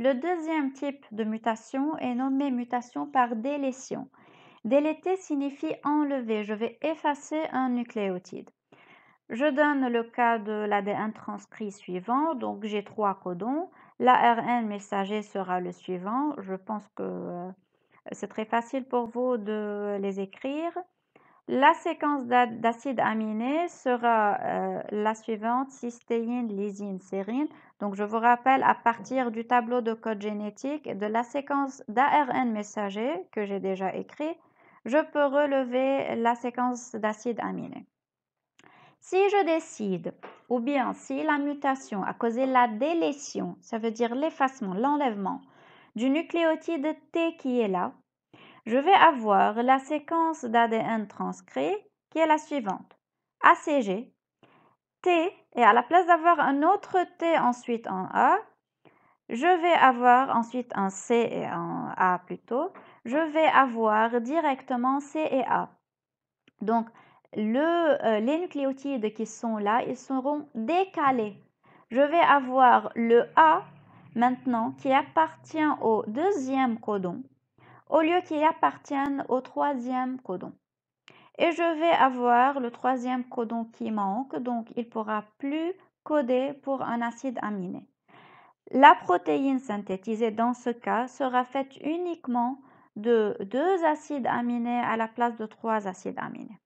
Le deuxième type de mutation est nommé mutation par délétion. Déléter signifie enlever, je vais effacer un nucléotide. Je donne le cas de l'ADN transcrit suivant, donc j'ai trois codons. L'ARN messager sera le suivant. Je pense que euh, c'est très facile pour vous de les écrire. La séquence d'acides aminés sera euh, la suivante, cystéine, lysine, sérine. Donc je vous rappelle à partir du tableau de code génétique de la séquence d'ARN messager que j'ai déjà écrit, je peux relever la séquence d'acides aminés. Si je décide, ou bien si la mutation a causé la délétion, ça veut dire l'effacement, l'enlèvement du nucléotide T qui est là, je vais avoir la séquence d'ADN transcrit qui est la suivante. ACG, T, et à la place d'avoir un autre T ensuite en A, je vais avoir ensuite un C et un A plutôt, je vais avoir directement C et A. Donc, euh, les nucléotides qui sont là, ils seront décalés. Je vais avoir le A maintenant qui appartient au deuxième codon au lieu qu'ils appartiennent au troisième codon. Et je vais avoir le troisième codon qui manque, donc il ne pourra plus coder pour un acide aminé. La protéine synthétisée dans ce cas sera faite uniquement de deux acides aminés à la place de trois acides aminés.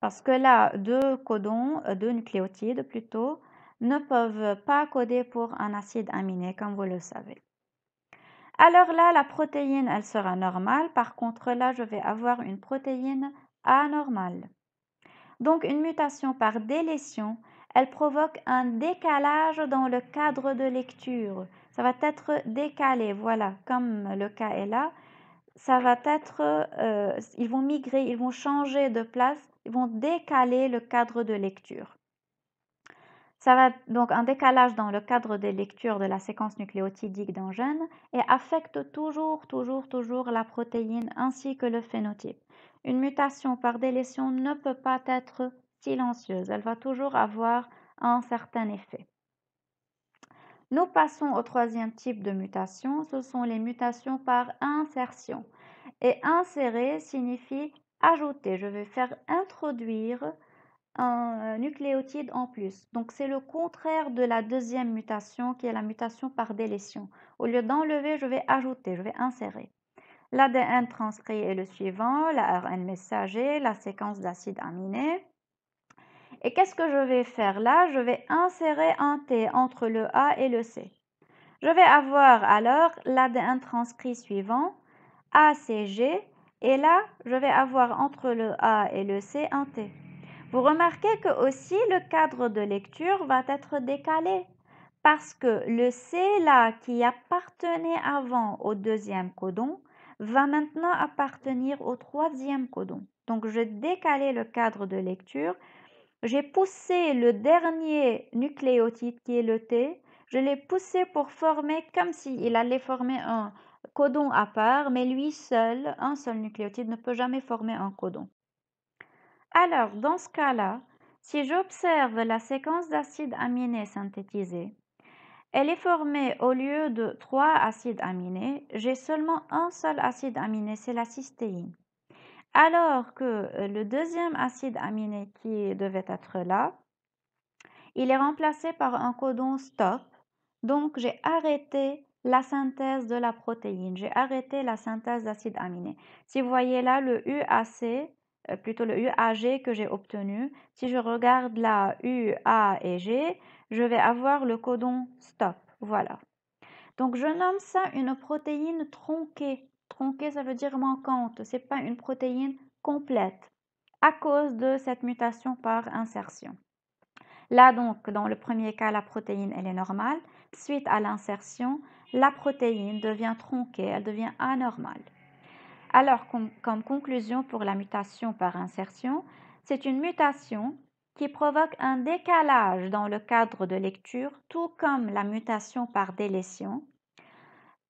Parce que là, deux codons, euh, deux nucléotides plutôt, ne peuvent pas coder pour un acide aminé, comme vous le savez. Alors là, la protéine, elle sera normale. Par contre, là, je vais avoir une protéine anormale. Donc, une mutation par délétion, elle provoque un décalage dans le cadre de lecture. Ça va être décalé, voilà, comme le cas est là. Ça va être, euh, ils vont migrer, ils vont changer de place, ils vont décaler le cadre de lecture. Ça va donc un décalage dans le cadre des lectures de la séquence nucléotidique d'un gène et affecte toujours, toujours, toujours la protéine ainsi que le phénotype. Une mutation par délétion ne peut pas être silencieuse, elle va toujours avoir un certain effet. Nous passons au troisième type de mutation, ce sont les mutations par insertion. Et insérer signifie ajouter, je vais faire introduire un euh, nucléotide en plus. Donc c'est le contraire de la deuxième mutation qui est la mutation par délétion. Au lieu d'enlever, je vais ajouter, je vais insérer. L'ADN transcrit est le suivant, l'ARN messager, la séquence d'acides aminés. Et qu'est-ce que je vais faire là Je vais insérer un T entre le A et le C. Je vais avoir alors l'ADN transcrit suivant, ACG, et là, je vais avoir entre le A et le C un T. Vous remarquez que aussi le cadre de lecture va être décalé parce que le C là qui appartenait avant au deuxième codon va maintenant appartenir au troisième codon. Donc je décalais le cadre de lecture, j'ai poussé le dernier nucléotide qui est le T, je l'ai poussé pour former comme s'il allait former un codon à part, mais lui seul, un seul nucléotide ne peut jamais former un codon. Alors, dans ce cas-là, si j'observe la séquence d'acides aminés synthétisés, elle est formée au lieu de trois acides aminés, j'ai seulement un seul acide aminé, c'est la cystéine. Alors que euh, le deuxième acide aminé qui devait être là, il est remplacé par un codon stop. Donc j'ai arrêté la synthèse de la protéine, j'ai arrêté la synthèse d'acide aminés. Si vous voyez là, le UAC euh, plutôt le UAG que j'ai obtenu. Si je regarde la U, et G, je vais avoir le codon stop. Voilà. Donc je nomme ça une protéine tronquée. Tronquée, ça veut dire manquante. Ce n'est pas une protéine complète à cause de cette mutation par insertion. Là donc, dans le premier cas, la protéine, elle est normale. Suite à l'insertion, la protéine devient tronquée, elle devient anormale. Alors, comme conclusion pour la mutation par insertion, c'est une mutation qui provoque un décalage dans le cadre de lecture, tout comme la mutation par délétion.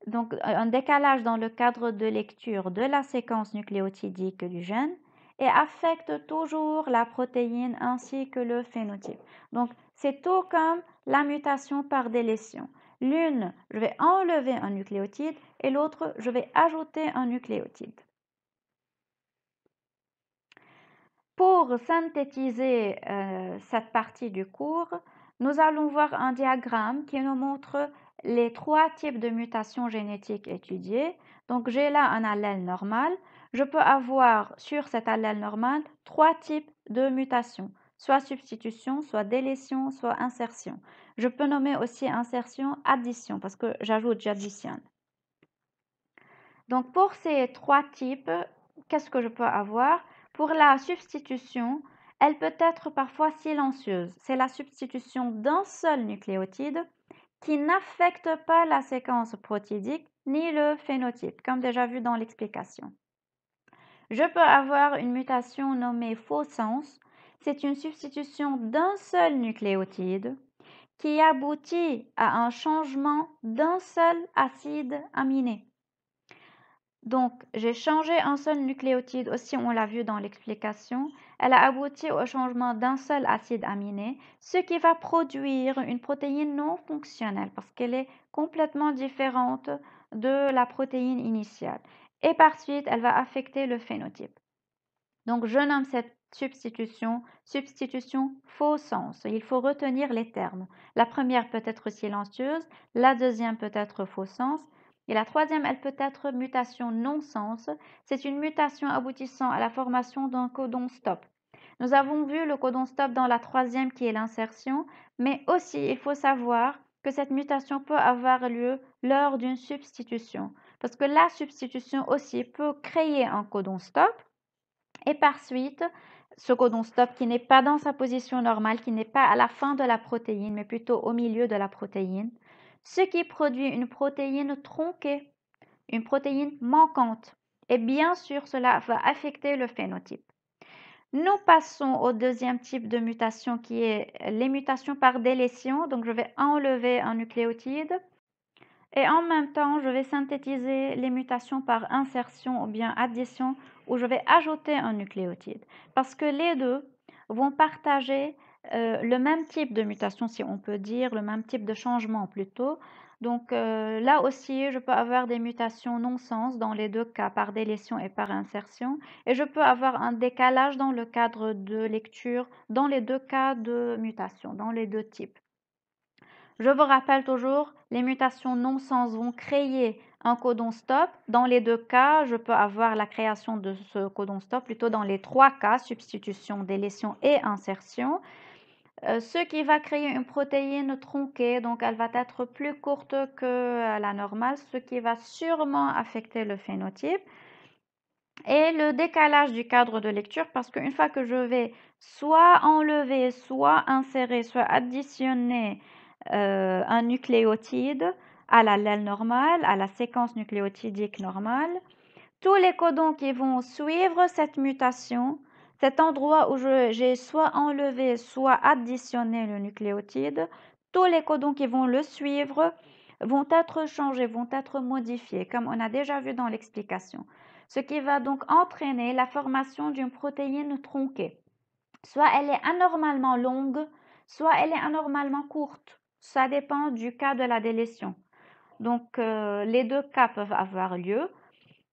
Donc, un décalage dans le cadre de lecture de la séquence nucléotidique du gène et affecte toujours la protéine ainsi que le phénotype. Donc, c'est tout comme la mutation par délétion. L'une, je vais enlever un nucléotide et l'autre, je vais ajouter un nucléotide. Pour synthétiser euh, cette partie du cours, nous allons voir un diagramme qui nous montre les trois types de mutations génétiques étudiées. Donc j'ai là un allèle normal. Je peux avoir sur cet allèle normal trois types de mutations soit substitution, soit délétion, soit insertion. Je peux nommer aussi insertion, addition, parce que j'ajoute, j'additionne. Donc pour ces trois types, qu'est-ce que je peux avoir Pour la substitution, elle peut être parfois silencieuse. C'est la substitution d'un seul nucléotide qui n'affecte pas la séquence protidique ni le phénotype, comme déjà vu dans l'explication. Je peux avoir une mutation nommée faux sens c'est une substitution d'un seul nucléotide qui aboutit à un changement d'un seul acide aminé. Donc, j'ai changé un seul nucléotide, aussi on l'a vu dans l'explication. Elle a abouti au changement d'un seul acide aminé, ce qui va produire une protéine non fonctionnelle parce qu'elle est complètement différente de la protéine initiale. Et par suite, elle va affecter le phénotype. Donc, je nomme cette substitution, substitution, faux sens. Il faut retenir les termes. La première peut être silencieuse, la deuxième peut être faux sens, et la troisième, elle peut être mutation non-sens. C'est une mutation aboutissant à la formation d'un codon stop. Nous avons vu le codon stop dans la troisième qui est l'insertion, mais aussi il faut savoir que cette mutation peut avoir lieu lors d'une substitution, parce que la substitution aussi peut créer un codon stop et par suite ce codon stop qui n'est pas dans sa position normale, qui n'est pas à la fin de la protéine, mais plutôt au milieu de la protéine, ce qui produit une protéine tronquée, une protéine manquante. Et bien sûr, cela va affecter le phénotype. Nous passons au deuxième type de mutation qui est les mutations par délétion. Donc, je vais enlever un nucléotide et en même temps, je vais synthétiser les mutations par insertion ou bien addition, où je vais ajouter un nucléotide. Parce que les deux vont partager euh, le même type de mutation, si on peut dire, le même type de changement plutôt. Donc euh, là aussi, je peux avoir des mutations non-sens dans les deux cas, par délétion et par insertion. Et je peux avoir un décalage dans le cadre de lecture, dans les deux cas de mutation, dans les deux types. Je vous rappelle toujours, les mutations non-sens vont créer un codon stop. Dans les deux cas, je peux avoir la création de ce codon stop, plutôt dans les trois cas, substitution, délétion et insertion. Euh, ce qui va créer une protéine tronquée, donc elle va être plus courte que euh, la normale, ce qui va sûrement affecter le phénotype. Et le décalage du cadre de lecture, parce qu'une fois que je vais soit enlever, soit insérer, soit additionner euh, un nucléotide à l'allèle normale, à la séquence nucléotidique normale. Tous les codons qui vont suivre cette mutation, cet endroit où j'ai soit enlevé, soit additionné le nucléotide, tous les codons qui vont le suivre vont être changés, vont être modifiés, comme on a déjà vu dans l'explication. Ce qui va donc entraîner la formation d'une protéine tronquée. Soit elle est anormalement longue, soit elle est anormalement courte. Ça dépend du cas de la délétion. Donc, euh, les deux cas peuvent avoir lieu.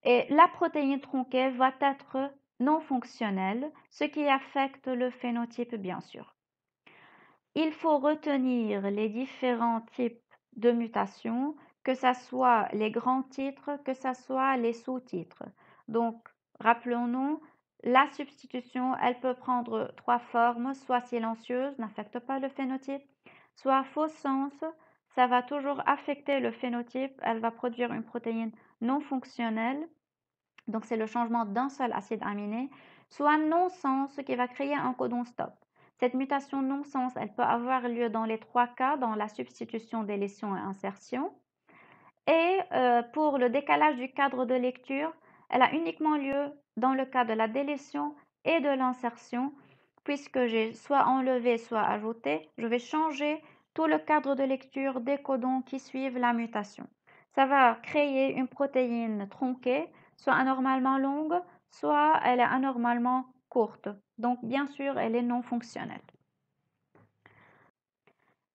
Et la protéine tronquée va être non fonctionnelle, ce qui affecte le phénotype, bien sûr. Il faut retenir les différents types de mutations, que ce soit les grands titres, que ce soit les sous-titres. Donc, rappelons-nous, la substitution, elle peut prendre trois formes, soit silencieuse, n'affecte pas le phénotype, soit faux sens, ça va toujours affecter le phénotype. Elle va produire une protéine non fonctionnelle. Donc, c'est le changement d'un seul acide aminé. Soit non-sens, qui va créer un codon stop. Cette mutation non-sens, elle peut avoir lieu dans les trois cas, dans la substitution, délétion et insertion. Et euh, pour le décalage du cadre de lecture, elle a uniquement lieu dans le cas de la délétion et de l'insertion. Puisque j'ai soit enlevé, soit ajouté, je vais changer tout le cadre de lecture des codons qui suivent la mutation. Ça va créer une protéine tronquée, soit anormalement longue, soit elle est anormalement courte. Donc bien sûr, elle est non fonctionnelle.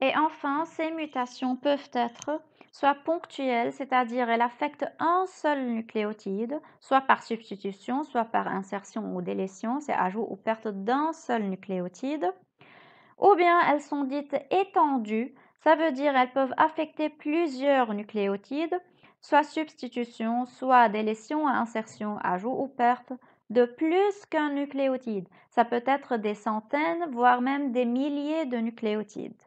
Et enfin, ces mutations peuvent être soit ponctuelle, c'est-à-dire elle affecte un seul nucléotide, soit par substitution, soit par insertion ou délétion, c'est ajout ou perte d'un seul nucléotide, ou bien elles sont dites étendues, ça veut dire elles peuvent affecter plusieurs nucléotides, soit substitution, soit délétion, insertion, ajout ou perte de plus qu'un nucléotide. Ça peut être des centaines, voire même des milliers de nucléotides.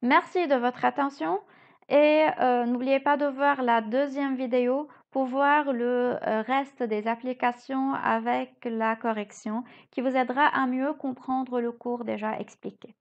Merci de votre attention. Et euh, n'oubliez pas de voir la deuxième vidéo pour voir le euh, reste des applications avec la correction qui vous aidera à mieux comprendre le cours déjà expliqué.